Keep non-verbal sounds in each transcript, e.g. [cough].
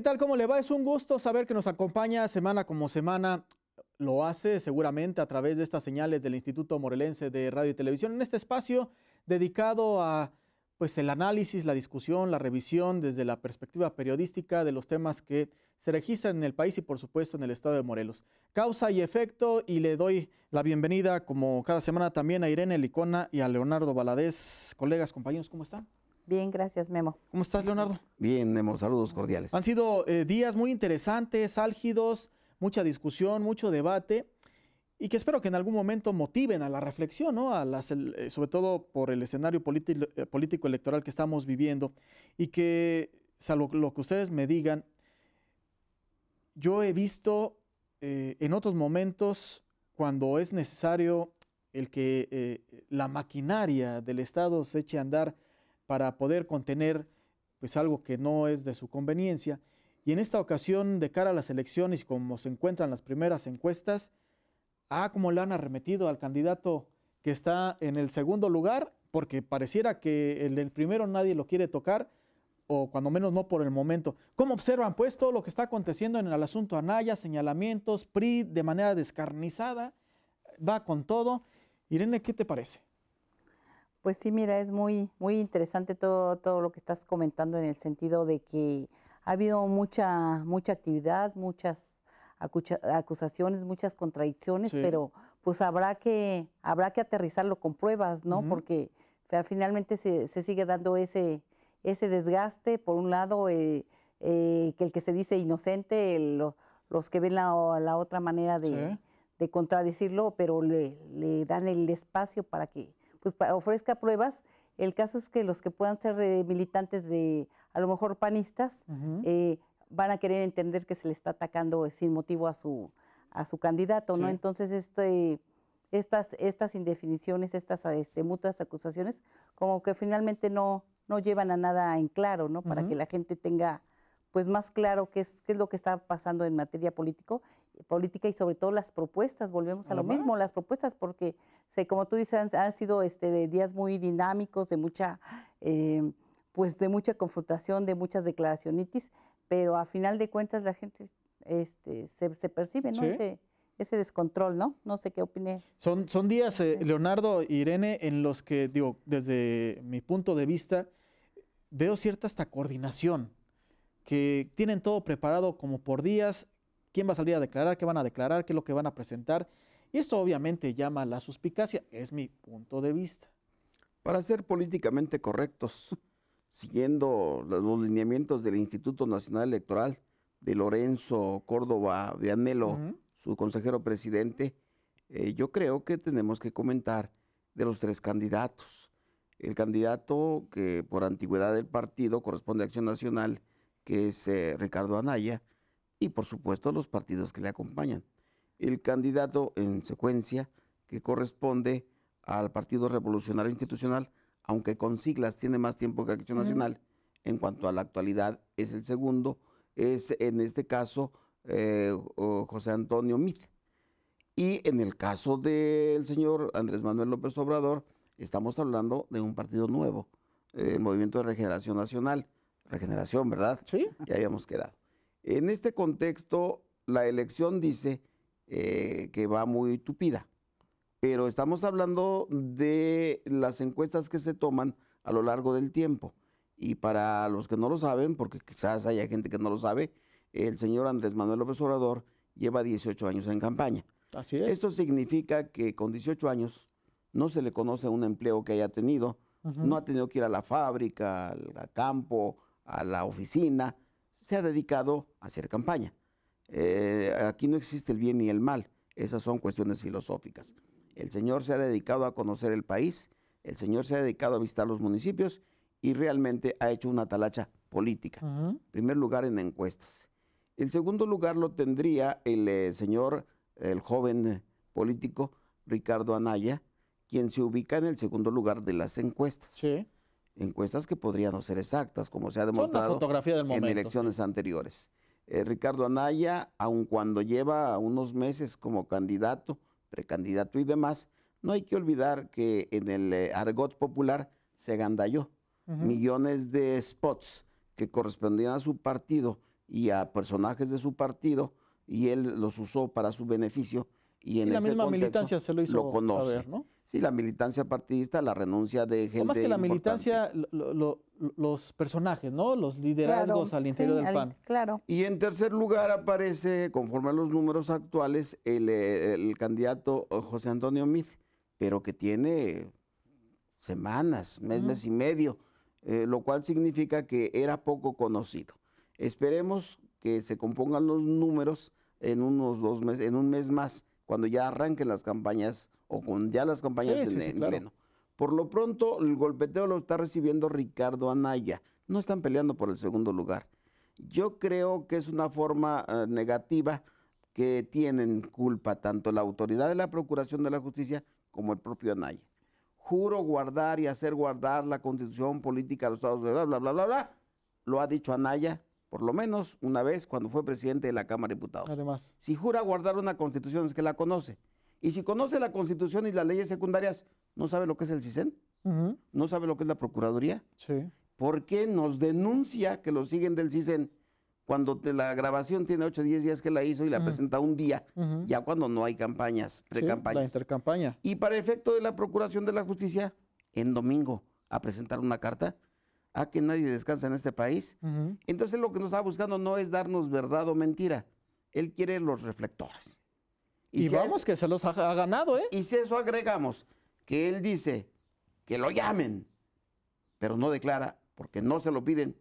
¿Qué tal? ¿Cómo le va? Es un gusto saber que nos acompaña semana como semana. Lo hace seguramente a través de estas señales del Instituto Morelense de Radio y Televisión en este espacio dedicado a pues el análisis, la discusión, la revisión desde la perspectiva periodística de los temas que se registran en el país y por supuesto en el estado de Morelos. Causa y efecto y le doy la bienvenida como cada semana también a Irene Licona y a Leonardo Valadez. Colegas, compañeros, ¿cómo están? Bien, gracias, Memo. ¿Cómo estás, Leonardo? Bien, Memo, saludos cordiales. Han sido eh, días muy interesantes, álgidos, mucha discusión, mucho debate y que espero que en algún momento motiven a la reflexión, ¿no? a las, eh, sobre todo por el escenario eh, político electoral que estamos viviendo y que, salvo lo que ustedes me digan, yo he visto en otros momentos cuando es necesario el que la maquinaria del Estado se eche a andar para poder contener pues algo que no es de su conveniencia. Y en esta ocasión, de cara a las elecciones, como se encuentran las primeras encuestas, ah, cómo le han arremetido al candidato que está en el segundo lugar, porque pareciera que el, el primero nadie lo quiere tocar, o cuando menos no por el momento. ¿Cómo observan pues todo lo que está aconteciendo en el asunto Anaya, señalamientos, PRI de manera descarnizada, va con todo? Irene, ¿qué te parece? Pues sí, mira, es muy, muy interesante todo, todo lo que estás comentando en el sentido de que ha habido mucha, mucha actividad, muchas acusaciones, muchas contradicciones, pero pues habrá que, habrá que aterrizarlo con pruebas, ¿no? Porque finalmente se, se, sigue dando ese, ese desgaste, por un lado, eh, eh, que el que se dice inocente, los que ven la, la otra manera de, contradecirlo, pero le, dan el espacio para que pues ofrezca pruebas. El caso es que los que puedan ser eh, militantes de, a lo mejor panistas, eh, van a querer entender que se le está atacando sin motivo a su, a su candidato, ¿no? Entonces, este, estas, estas indefiniciones, estas este, mutuas acusaciones, como que finalmente no, no llevan a nada en claro, ¿no? Para que la gente tenga pues más claro qué es, qué es lo que está pasando en materia político, política y sobre todo las propuestas, volvemos a lo mismo, las propuestas, porque como tú dices, han, sido este, de días muy dinámicos, de mucha, em, pues de mucha confrontación, de muchas declaracionitis, pero a final de cuentas la gente este, se, percibe, ¿no? Ese, ese descontrol, ¿no? No sé qué opine Son, son días, eh, Leonardo, Irene, en los que, digo, desde mi punto de vista, veo cierta esta coordinación que tienen todo preparado como por días, quién va a salir a declarar, qué van a declarar, qué es lo que van a presentar. Y esto obviamente llama a la suspicacia, es mi punto de vista. Para ser políticamente correctos, [laughs] siguiendo los lineamientos del Instituto Nacional Electoral, de Lorenzo Córdoba de su consejero presidente, eh, yo creo que tenemos que comentar de los tres candidatos. El candidato que por antigüedad del partido corresponde a Acción Nacional, que es eh, Ricardo Anaya, y por supuesto los partidos que le acompañan. El candidato en secuencia que corresponde al Partido Revolucionario Institucional, aunque con siglas tiene más tiempo que Acción Nacional, en cuanto a la actualidad es el segundo, es en este caso eh, José Antonio Mit. Y en el caso del señor Andrés Manuel López Obrador, estamos hablando de un partido nuevo, eh, el Movimiento de Regeneración Nacional, regeneración, ¿verdad? Sí. Ya habíamos quedado. En este contexto, la elección dice eh, que va muy tupida, pero estamos hablando de las encuestas que se toman a lo largo del tiempo. Y para los que no lo saben, porque quizás haya gente que no lo sabe, el señor Andrés Manuel López Obrador lleva 18 años en campaña. Así es. Esto significa que con 18 años no se le conoce un empleo que haya tenido, no ha tenido que ir a la fábrica, al campo, a la oficina, se ha dedicado a hacer campaña. Eh, aquí no existe el bien ni el mal, esas son cuestiones filosóficas. El Señor se ha dedicado a conocer el país, el Señor se ha dedicado a visitar los municipios y realmente ha hecho una talacha política. Primer lugar en encuestas. El segundo lugar lo tendría el eh, señor, el joven político Ricardo Anaya, quien se ubica en el segundo lugar de las encuestas. Sí encuestas que podrían no ser exactas, como se ha demostrado en elecciones anteriores. Eh, Ricardo Anaya, aun cuando lleva unos meses como candidato, precandidato y demás, no hay que olvidar que en el eh, argot popular se gandalló millones de spots que correspondían a su partido y a personajes de su partido y él los usó para su beneficio y en la ese misma militancia se lo hizo conoce. ¿no? Sí, la militancia partidista, la renuncia de gente. más que la militancia, los personajes, ¿no? Los liderazgos al interior del PAN. claro. Y en tercer lugar aparece, conforme a los números actuales, el, eh, candidato eh, José Antonio Mid, pero que tiene semanas, mes, mes y medio, eh, lo cual significa que era poco conocido. Esperemos que se compongan los números en unos dos meses, en un mes más, cuando ya arranquen las campañas o con ya las compañías en, pleno. Por lo pronto, el golpeteo lo está recibiendo Ricardo Anaya. No están peleando por el segundo lugar. Yo creo que es una forma eh, negativa que tienen culpa tanto la autoridad de la Procuración de la Justicia como el propio Anaya. Juro guardar y hacer guardar la constitución política de los Estados Unidos, bla, bla, bla, bla. Lo ha dicho Anaya por lo menos una vez cuando fue presidente de la Cámara de Diputados. Además. Si jura guardar una constitución es que la conoce. Y si conoce la Constitución y las leyes secundarias, no sabe lo que es el CISEN, no sabe lo que es la Procuraduría. Sí. ¿Por qué nos denuncia que lo siguen del CISEN cuando la grabación tiene 8 o 10 días que la hizo y la presenta un día, ya cuando no hay campañas, precampañas? Sí, la intercampaña. Y para efecto de la Procuración de la Justicia, en domingo, a presentar una carta a que nadie descansa en este país. Entonces lo que nos está buscando no es darnos verdad o mentira, él quiere los reflectores. Y, vamos, que se los ha, ganado, ¿eh? Y si eso agregamos, que él dice que lo llamen, pero no declara porque no se lo piden.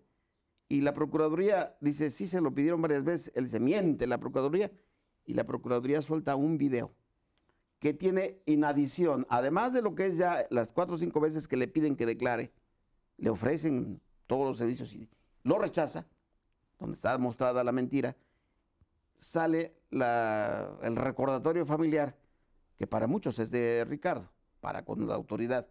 Y la Procuraduría dice, sí se lo pidieron varias veces, él se miente, la Procuraduría, y la Procuraduría suelta un video que tiene inadición, además de lo que es ya las cuatro o cinco veces que le piden que declare, le ofrecen todos los servicios y lo rechaza, donde está mostrada la mentira, sale el recordatorio familiar, que para muchos es de Ricardo, para con la autoridad.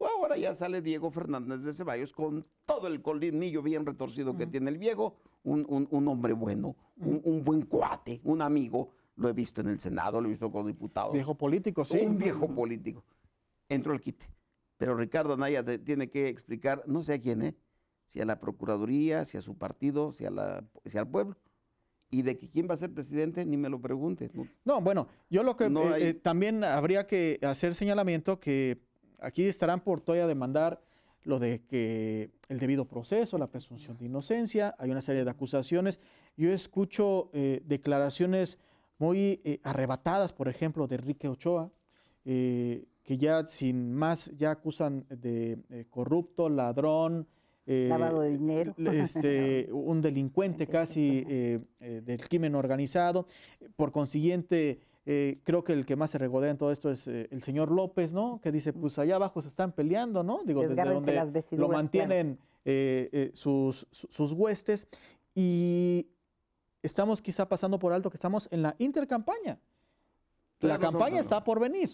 ahora ya sale Diego Fernández de Ceballos con todo el colinillo bien retorcido que mm. tiene el viejo, un, hombre bueno, mm. un, buen cuate, un amigo. Lo he visto en el Senado, lo he visto con diputados. Viejo político, sí. Un viejo mm. político. Entró el quite. Pero Ricardo Anaya tiene que explicar, no sé a quién, ¿eh? si a la Procuraduría, si a su partido, si, a la, si al pueblo, y de que quién va a ser presidente, ni me lo pregunte. No, bueno, yo lo que eh, eh, también habría que hacer señalamiento que aquí estarán por a demandar lo de que el debido proceso, la presunción de inocencia, hay una serie de acusaciones. Yo escucho eh, declaraciones muy arrebatadas, por ejemplo, de Enrique Ochoa, que ya sin más ya acusan de corrupto, ladrón, Lavado de eh, dinero. Este, [laughs] un delincuente casi eh, eh, del crimen organizado. Por consiguiente, creo que el que más se regodea en todo esto es el señor López, ¿no? Que dice, pues allá abajo se están peleando, ¿no? Digo, desde lo mantienen sus, huestes. Y estamos quizá pasando por alto que estamos en la intercampaña. La campaña está por venir.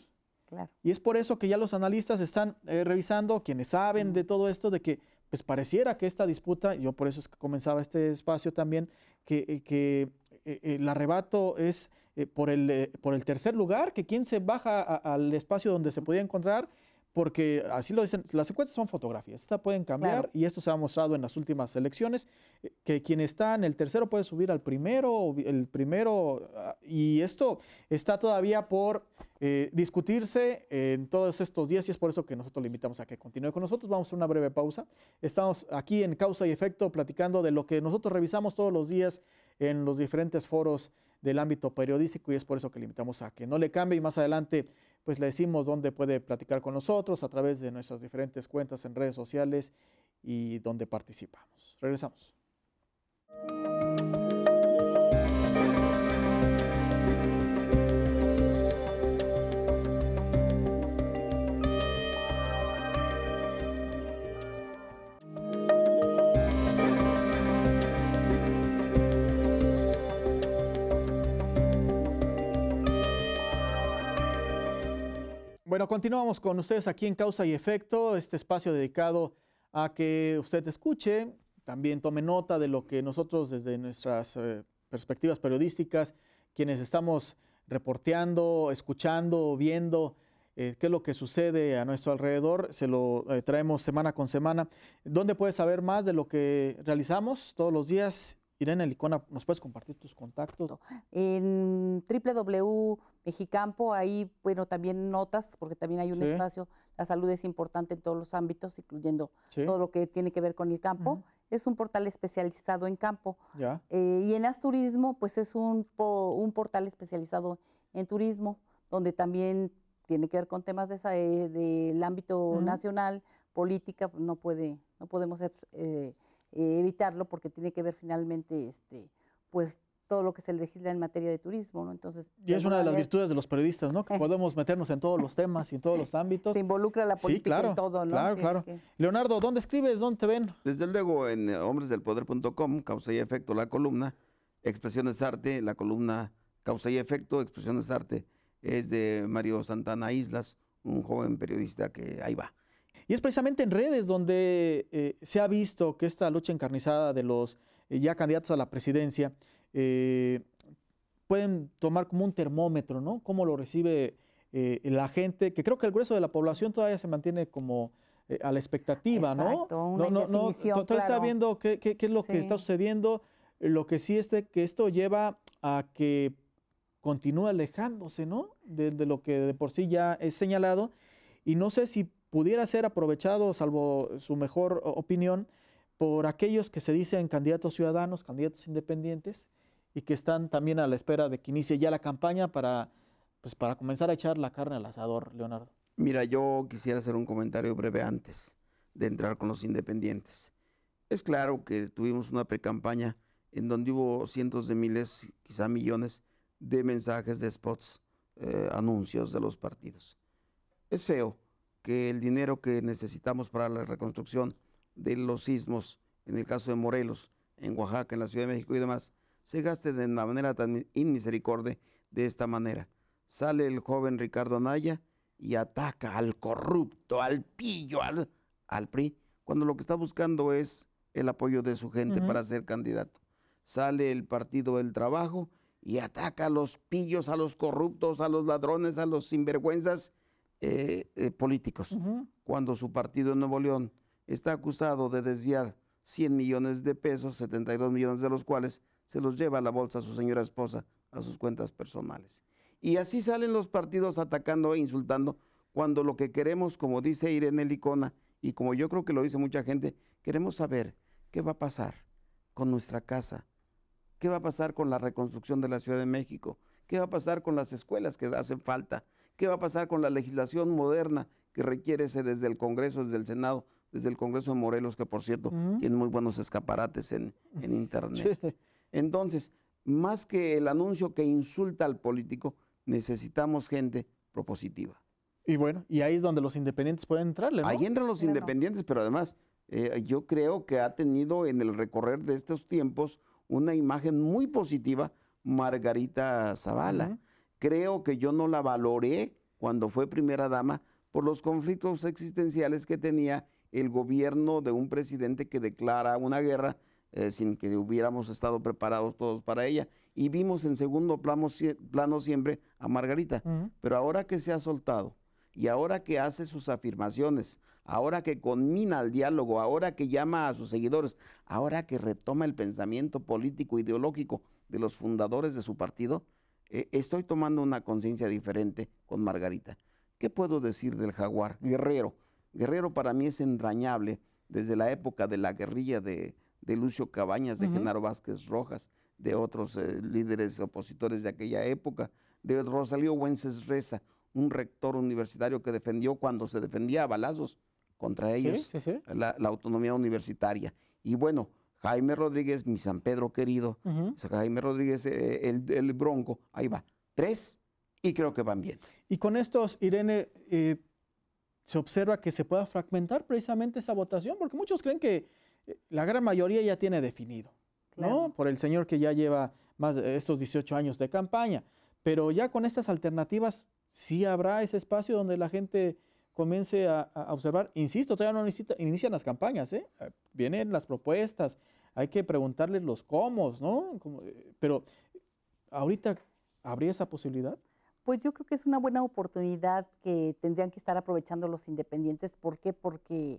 Y es por eso que ya los analistas están revisando, quienes saben de todo esto, de que pues pareciera que esta disputa, yo por eso es que comenzaba este espacio también, que, eh, que eh, eh, el arrebato es por, el, tercer lugar, que quien se baja al espacio donde se podía encontrar porque así lo dicen, las secuencias son fotografías, estas pueden cambiar y esto se ha mostrado en las últimas elecciones, eh, que quien está en el tercero puede subir al primero, el primero, ah, y esto está todavía por eh, discutirse en todos estos días y es por eso que nosotros le invitamos a que continúe con nosotros. Vamos a una breve pausa. Estamos aquí en Causa y Efecto platicando de lo que nosotros revisamos todos los días en los diferentes foros del ámbito periodístico y es por eso que le invitamos a que no le cambie y más adelante pues le decimos dónde puede platicar con nosotros a través de nuestras diferentes cuentas en redes sociales y dónde participamos. Regresamos. Bueno, continuamos con ustedes aquí en Causa y Efecto, este espacio dedicado a que usted escuche, también tome nota de lo que nosotros desde nuestras eh, perspectivas periodísticas, quienes estamos reporteando, escuchando, viendo eh, qué es lo que sucede a nuestro alrededor, se lo eh, traemos semana con semana. ¿Dónde puede saber más de lo que realizamos todos los días? Irene Licona, ¿nos puedes compartir tus contactos? En www.mexicampo, ahí, bueno, también notas, porque también hay un espacio, la salud es importante en todos los ámbitos, incluyendo todo lo que tiene que ver con el campo. Es un portal especializado en campo. Eh, y en Asturismo, pues es un, portal especializado en turismo, donde también tiene que ver con temas de eh, del ámbito nacional, política, no, puede, no podemos... Eh, eh, evitarlo porque tiene que ver finalmente este, pues todo lo que se legisla en materia de turismo, ¿no? Entonces, y es una de las virtudes de los periodistas, ¿no? Que [laughs] podemos meternos en todos los temas y en todos los ámbitos. Se involucra la política en todo, Leonardo, ¿dónde escribes? ¿Dónde te ven? Desde luego en eh, hombresdelpoder.com, Causa y Efecto, la columna, Expresiones Arte, la columna Causa y Efecto, Expresiones Arte, es de Mario Santana Islas, un joven periodista que ahí va. Y es precisamente en redes donde eh, se ha visto que esta lucha encarnizada de los eh, ya candidatos a la presidencia eh, pueden tomar como un termómetro, ¿no? Cómo lo recibe la gente, que creo que el grueso de la población todavía se mantiene como a la expectativa, ¿no? no, no, no, todavía está viendo qué, es lo que está sucediendo. Lo que sí es que esto lleva a que continúe alejándose, ¿no? De, de, lo que de por sí ya es señalado. Y no sé si pudiera ser aprovechado, salvo su mejor opinión, por aquellos que se dicen candidatos ciudadanos, candidatos independientes, y que están también a la espera de que inicie ya la campaña para, pues, para comenzar a echar la carne al asador, Leonardo. Mira, yo quisiera hacer un comentario breve antes de entrar con los independientes. Es claro que tuvimos una precampaña en donde hubo cientos de miles, quizá millones, de mensajes de spots, eh, anuncios de los partidos. Es feo que el dinero que necesitamos para la reconstrucción de los sismos, en el caso de Morelos, en Oaxaca, en la Ciudad de México y demás, se gaste de una manera tan inmisericordia de esta manera. Sale el joven Ricardo Naya y ataca al corrupto, al pillo, al, al PRI, cuando lo que está buscando es el apoyo de su gente para ser candidato. Sale el Partido del Trabajo y ataca a los pillos, a los corruptos, a los ladrones, a los sinvergüenzas eh, eh, políticos. Cuando su partido en Nuevo León está acusado de desviar 100 millones de pesos, 72 millones de los cuales se los lleva a la bolsa a su señora esposa, a sus cuentas personales. Y así salen los partidos atacando e insultando cuando lo que queremos, como dice Irene Licona, y como yo creo que lo dice mucha gente, queremos saber qué va a pasar con nuestra casa, qué va a pasar con la reconstrucción de la Ciudad de México, qué va a pasar con las escuelas que hacen falta, ¿Qué va a pasar con la legislación moderna que requiere desde el Congreso, desde el Senado, desde el Congreso de Morelos, que por cierto tiene muy buenos escaparates en, Internet? [laughs] Entonces, más que el anuncio que insulta al político, necesitamos gente propositiva. Y bueno, y ahí es donde los independientes pueden entrarle. ¿no? Ahí entran los independientes, pero además eh, yo creo que ha tenido en el recorrer de estos tiempos una imagen muy positiva Margarita Zavala creo que yo no la valoré cuando fue primera dama por los conflictos existenciales que tenía el gobierno de un presidente que declara una guerra eh, sin que hubiéramos estado preparados todos para ella. Y vimos en segundo plano, siempre a Margarita. Pero ahora que se ha soltado y ahora que hace sus afirmaciones, ahora que conmina al diálogo, ahora que llama a sus seguidores, ahora que retoma el pensamiento político ideológico de los fundadores de su partido, e-, estoy tomando una conciencia diferente con Margarita. ¿Qué puedo decir del jaguar? Guerrero. Guerrero para mí es entrañable desde la época de la guerrilla de, Lucio Cabañas, de Genaro Vázquez Rojas, de otros eh, líderes opositores de aquella época, de Rosalío Güences Reza, un rector universitario que defendió cuando se defendía a balazos contra ellos La, la autonomía universitaria. Y bueno, Jaime Rodríguez, mi San Pedro querido, Jaime Rodríguez, eh, eh, el, Bronco, ahí va. Tres y creo que van bien. Y con estos, Irene, eh, se observa que se pueda fragmentar precisamente esa votación, porque muchos creen que la gran mayoría ya tiene definido, ¿no? Por el señor que ya lleva más de estos 18 años de campaña. Pero ya con estas alternativas, sí habrá ese espacio donde la gente comience a, observar. Insisto, todavía no inician las campañas, ¿eh? ah, vienen las propuestas, hay que preguntarles los cómo, ¿no? Eh, pero ahorita, ¿habría esa posibilidad? Pues yo creo que es una buena oportunidad que tendrían que estar aprovechando los independientes. ¿Por qué? Porque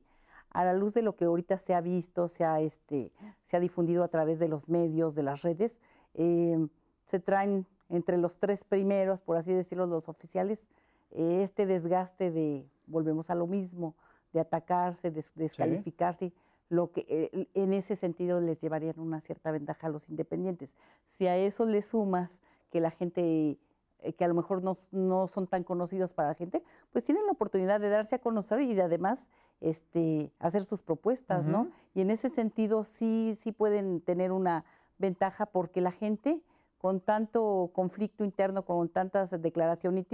a la luz de lo que ahorita se ha visto, se ha, este, se ha difundido a través de los medios, de las redes, eh, se traen entre los tres primeros, por así decirlo, los oficiales, este desgaste de volvemos a lo mismo, de atacarse, de descalificarse. Lo que eh, en ese sentido les llevarían una cierta ventaja a los independientes. Si a eso le sumas que la gente eh, que a lo mejor no, son tan conocidos para la gente, pues tienen la oportunidad de darse a conocer y además este, hacer sus propuestas, ¿no? Y en ese sentido sí, sí pueden tener una ventaja porque la gente con tanto conflicto interno, con tantas declaraciones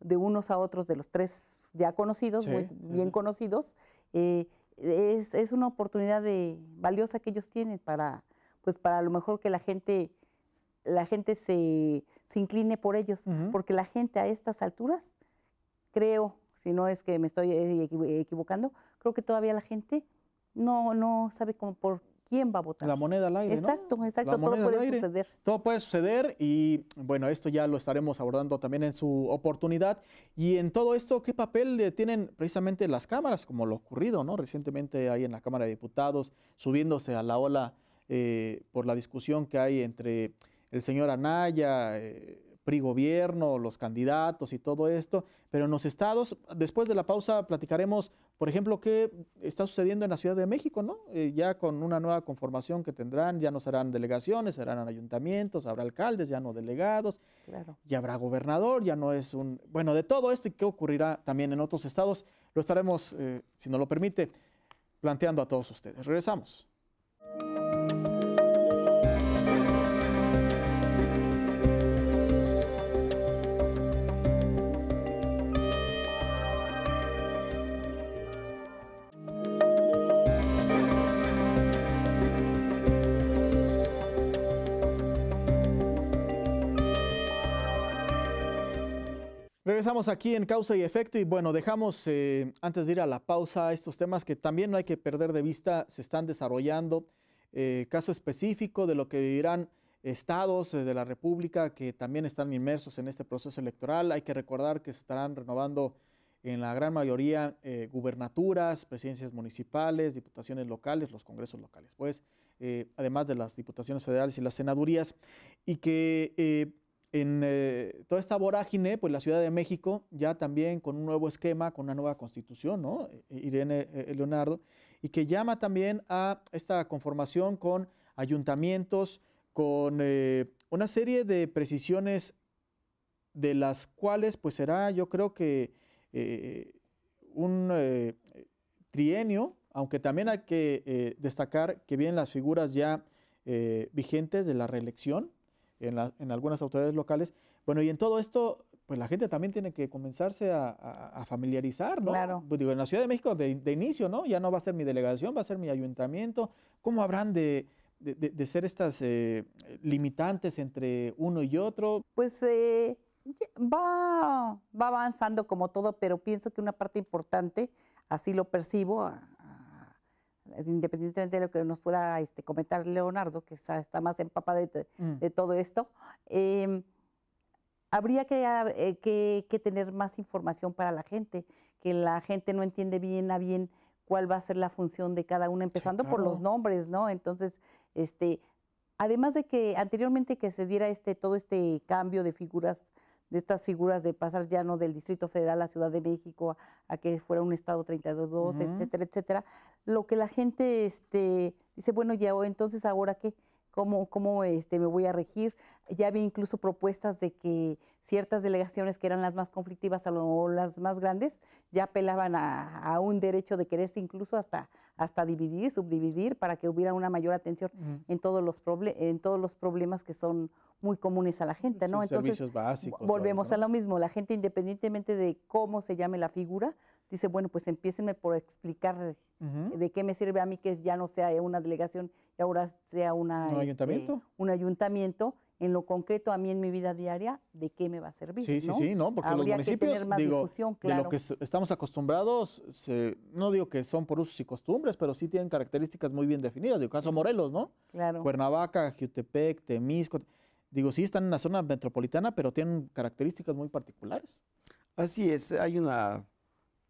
de unos a otros de los tres ya conocidos, muy bien conocidos, eh, es, una oportunidad de, valiosa que ellos tienen para, pues para a lo mejor que la gente, la gente se, se incline por ellos, porque la gente a estas alturas, creo, si no es que me estoy eh, equivocando, creo que todavía la gente no, no sabe cómo por quién va a votar. La moneda al aire. Exacto, exacto, todo puede suceder. Todo puede suceder y bueno, esto ya lo estaremos abordando también en su oportunidad. Y en todo esto, ¿qué papel tienen precisamente las cámaras, como lo ocurrido ¿no? recientemente ahí en la Cámara de Diputados, subiéndose a la ola eh, por la discusión que hay entre el señor Anaya, eh, PRI gobierno, los candidatos y todo esto, pero en los estados, después de la pausa platicaremos, por ejemplo, qué está sucediendo en la Ciudad de México, ¿no? Eh, ya con una nueva conformación que tendrán, ya no serán delegaciones, serán ayuntamientos, habrá alcaldes, ya no delegados, claro. ya habrá gobernador, ya no es un... Bueno, de todo esto y qué ocurrirá también en otros estados, lo estaremos, eh, si nos lo permite, planteando a todos ustedes. Regresamos. Regresamos aquí en Causa y Efecto y bueno, dejamos eh, antes de ir a la pausa estos temas que también no hay que perder de vista, se están desarrollando. Eh, caso específico de lo que vivirán estados eh, de la República que también están inmersos en este proceso electoral. Hay que recordar que se estarán renovando en la gran mayoría gubernaturas, presidencias municipales, diputaciones locales, los congresos locales, pues, además de las diputaciones federales y las senadurías, y que en eh, toda esta vorágine, pues la Ciudad de México ya también con un nuevo esquema, con una nueva constitución, ¿no? E, e, Irene e, Leonardo, y que llama también a esta conformación con ayuntamientos, con eh, una serie de precisiones de las cuales pues será yo creo que eh, un trienio, aunque también hay que destacar que vienen las figuras ya vigentes de la reelección, en, algunas autoridades locales. Bueno, y en todo esto, pues la gente también tiene que comenzarse a, familiarizar, ¿no? Claro. Pues digo, en la Ciudad de México de, inicio, ¿no? Ya no va a ser mi delegación, va a ser mi ayuntamiento. ¿Cómo habrán de, de, ser estas eh, limitantes entre uno y otro? Pues eh, va, va avanzando como todo, pero pienso que una parte importante, así lo percibo, independientemente de lo que nos pueda este, comentar Leonardo, que está, más empapado mm. de, todo esto, em, habría ah, eh, que, tener más información para la gente, que la gente no entiende bien a bien cuál va a ser la función de cada uno, empezando por los nombres, ¿no? Entonces, este, además de que anteriormente que se diera este, todo este cambio de figuras de estas figuras de pasar ya no del Distrito Federal a Ciudad de México a, que fuera un estado 32, etcétera, etcétera, lo que la gente este, dice, bueno, ya entonces ahora qué? cómo, cómo este, me voy a regir. Ya había incluso propuestas de que ciertas delegaciones que eran las más conflictivas o las más grandes ya apelaban a, un derecho de quererse incluso hasta, hasta dividir, subdividir, para que hubiera una mayor atención en, todos los en todos los problemas que son muy comunes a la gente, ¿no? Entonces, volvemos a lo mismo, la gente independientemente de cómo se llame la figura, dice, bueno, pues empiécenme por explicar de qué me sirve a mí que ya no sea una delegación y ahora sea una, ¿Un, este, ayuntamiento? un ayuntamiento. En lo concreto, a mí en mi vida diaria, ¿de qué me va a servir? Sí, sí, sí, ¿no? Porque los municipios, de lo que estamos acostumbrados, no digo que son por usos y costumbres, pero sí tienen características muy bien definidas. Digo, caso Morelos, ¿no? Claro. Cuernavaca, Jutepec, Temisco. Digo, sí están en la zona metropolitana, pero tienen características muy particulares. Así es, hay una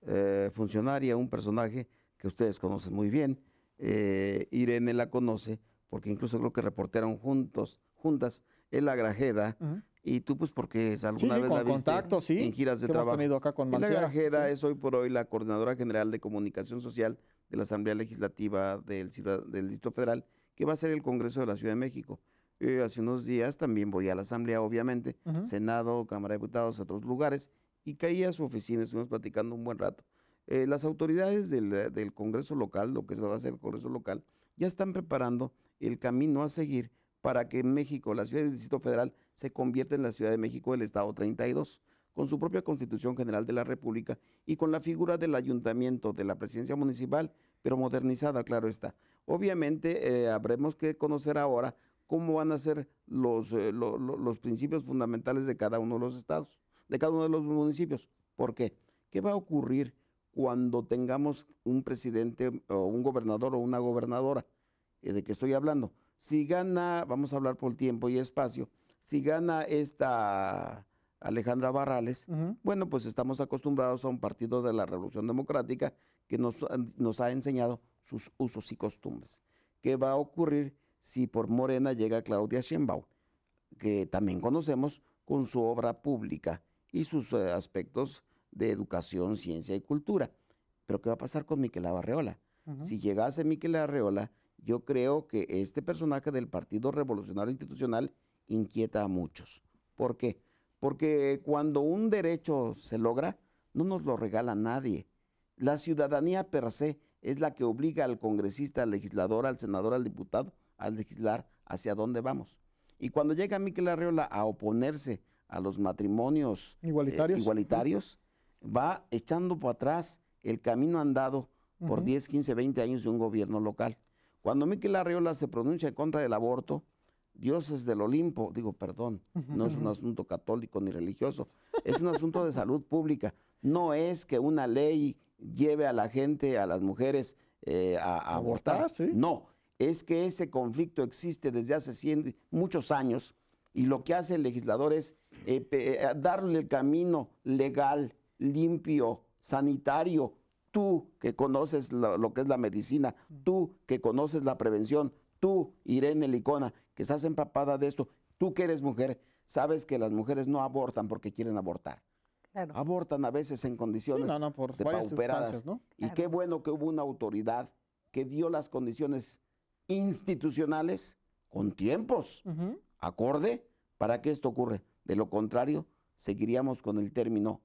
eh, funcionaria, un personaje que ustedes conocen muy bien. Eh, Irene la conoce porque incluso creo que reportaron juntos, juntas, en la Grajeda. Y tú, pues, porque es alguna vez la viste sí, en giras de trabajo. con la Grajeda es hoy por hoy la coordinadora general de comunicación social de la Asamblea Legislativa del, Distrito Federal, que va a ser el Congreso de la Ciudad de México. Eh, hace unos días también voy a la Asamblea, obviamente, Senado, Cámara de Diputados, otros lugares, y caí a su oficina, estuvimos platicando un buen rato. Eh, las autoridades del, Congreso local, lo que se va a hacer el Congreso local, ya están preparando el camino a seguir para que México, la ciudad del Distrito Federal, se convierta en la Ciudad de México del Estado 32, con su propia Constitución General de la República y con la figura del ayuntamiento, de la presidencia municipal, pero modernizada, claro está. Obviamente, eh, habremos que conocer ahora cómo van a ser los, eh, los principios fundamentales de cada uno de los estados de cada uno de los municipios. ¿Por qué? ¿Qué va a ocurrir cuando tengamos un presidente o un gobernador o una gobernadora? Eh, ¿De qué estoy hablando? Si gana, vamos a hablar por tiempo y espacio, si gana esta Alejandra Barrales, bueno, pues estamos acostumbrados a un partido de la Revolución Democrática que nos, eh, nos ha enseñado sus usos y costumbres. ¿Qué va a ocurrir si por Morena llega Claudia Sheinbaum, que también conocemos con su obra pública, y sus eh, aspectos de educación, ciencia y cultura. Pero ¿qué va a pasar con Miquel Arreola? Si llegase Miquel Arreola, yo creo que este personaje del Partido Revolucionario Institucional inquieta a muchos. ¿Por qué? Porque cuando un derecho se logra, no nos lo regala nadie. La ciudadanía per se es la que obliga al congresista, al legislador, al senador, al diputado a legislar hacia dónde vamos. Y cuando llega Miquel Arreola a oponerse a los matrimonios eh, igualitarios, va echando para atrás el camino andado por 10, 15, 20 años de un gobierno local. Cuando Miquel Arriola se pronuncia en contra del aborto, Dios es del Olimpo, digo, perdón, no es un asunto católico ni religioso, es un asunto de salud pública. No es que una ley lleve a la gente, a las mujeres, eh, a, abortar. No, es que ese conflicto existe desde hace muchos años y lo que hace el legislador es eh, eh, darle el camino legal, limpio, sanitario. Tú que conoces lo, que es la medicina, tú que conoces la prevención, tú, Irene Licona, que estás empapada de esto, tú que eres mujer, sabes que las mujeres no abortan porque quieren abortar. Abortan a veces en condiciones de no, Y qué bueno que hubo una autoridad que dio las condiciones institucionales con tiempos acorde para que esto ocurre? De lo contrario, seguiríamos con el término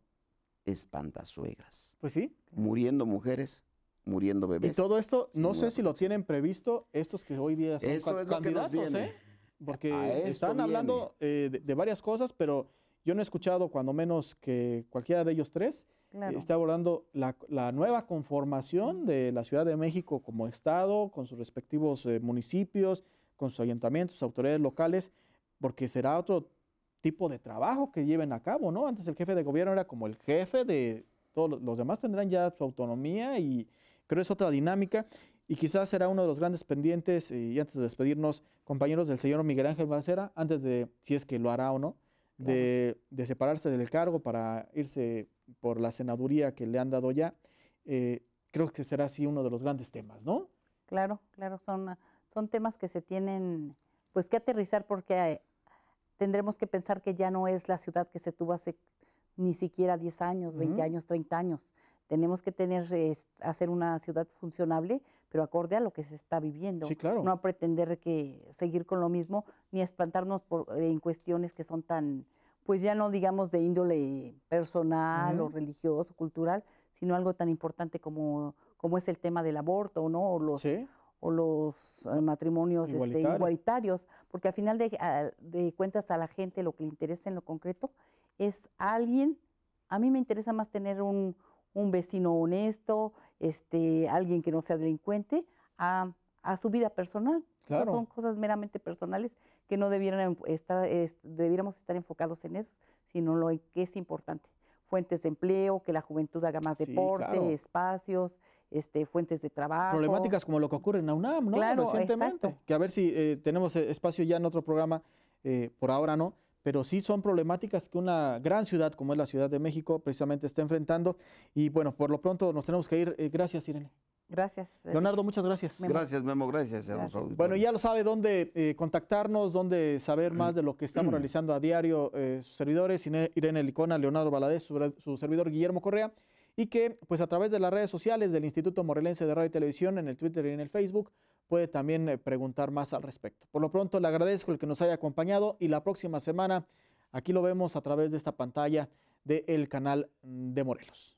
espantasuegras. Pues sí. Muriendo mujeres, muriendo bebés. Y todo esto, no sé si lo tienen previsto estos que hoy día son candidatos, ¿eh? Porque están hablando eh, de, varias cosas, pero yo no he escuchado, cuando menos que cualquiera de ellos tres, está abordando la, la, nueva conformación de la Ciudad de México como Estado, con sus respectivos eh, municipios, con sus ayuntamientos, sus autoridades locales, porque será otro tipo de trabajo que lleven a cabo, ¿no? Antes el jefe de gobierno era como el jefe de todos los demás tendrán ya su autonomía y creo es otra dinámica y quizás será uno de los grandes pendientes eh, y antes de despedirnos, compañeros del señor Miguel Ángel Balcera, antes de si es que lo hará o no, de, separarse del cargo para irse por la senaduría que le han dado ya, eh, creo que será así uno de los grandes temas, ¿no? Claro, claro, son son temas que se tienen pues que aterrizar porque eh, tendremos que pensar que ya no es la ciudad que se tuvo hace ni siquiera 10 años, 20 años, 30 años. Tenemos que tener, hacer una ciudad funcionable, pero acorde a lo que se está viviendo. claro. No a pretender que seguir con lo mismo, ni espantarnos por, eh, en cuestiones que son tan, pues ya no digamos de índole personal o religioso, cultural, sino algo tan importante como, como es el tema del aborto, ¿no? O los, o los eh, matrimonios este, igualitarios, porque al final ah, de, cuentas a la gente lo que le interesa en lo concreto es alguien, a mí me interesa más tener un, vecino honesto, este, alguien que no sea delincuente, a, su vida personal. son cosas meramente personales que no debieran estar, debiéramos estar enfocados en eso, sino lo que es importante fuentes de empleo, que la juventud haga más deporte, espacios, este, fuentes de trabajo. Problemáticas como lo que ocurre en la UNAM, ¿no? Recientemente. Que a ver si eh, tenemos eh, espacio ya en otro programa, eh, por ahora no, pero sí son problemáticas que una gran ciudad como es la Ciudad de México precisamente está enfrentando. Y bueno, por lo pronto nos tenemos que ir. gracias, Irene. Gracias. Leonardo, muchas gracias. Gracias, Memo, gracias Bueno, ya lo sabe dónde eh, contactarnos, dónde saber más de lo que estamos [clears throat] realizando a diario eh, sus servidores, Irene Licona, Leonardo Baladés, su, servidor Guillermo Correa, y que pues a través de las redes sociales del Instituto Morelense de Radio y Televisión, en el Twitter y en el Facebook, puede también eh, preguntar más al respecto. Por lo pronto, le agradezco el que nos haya acompañado y la próxima semana aquí lo vemos a través de esta pantalla del canal de Morelos.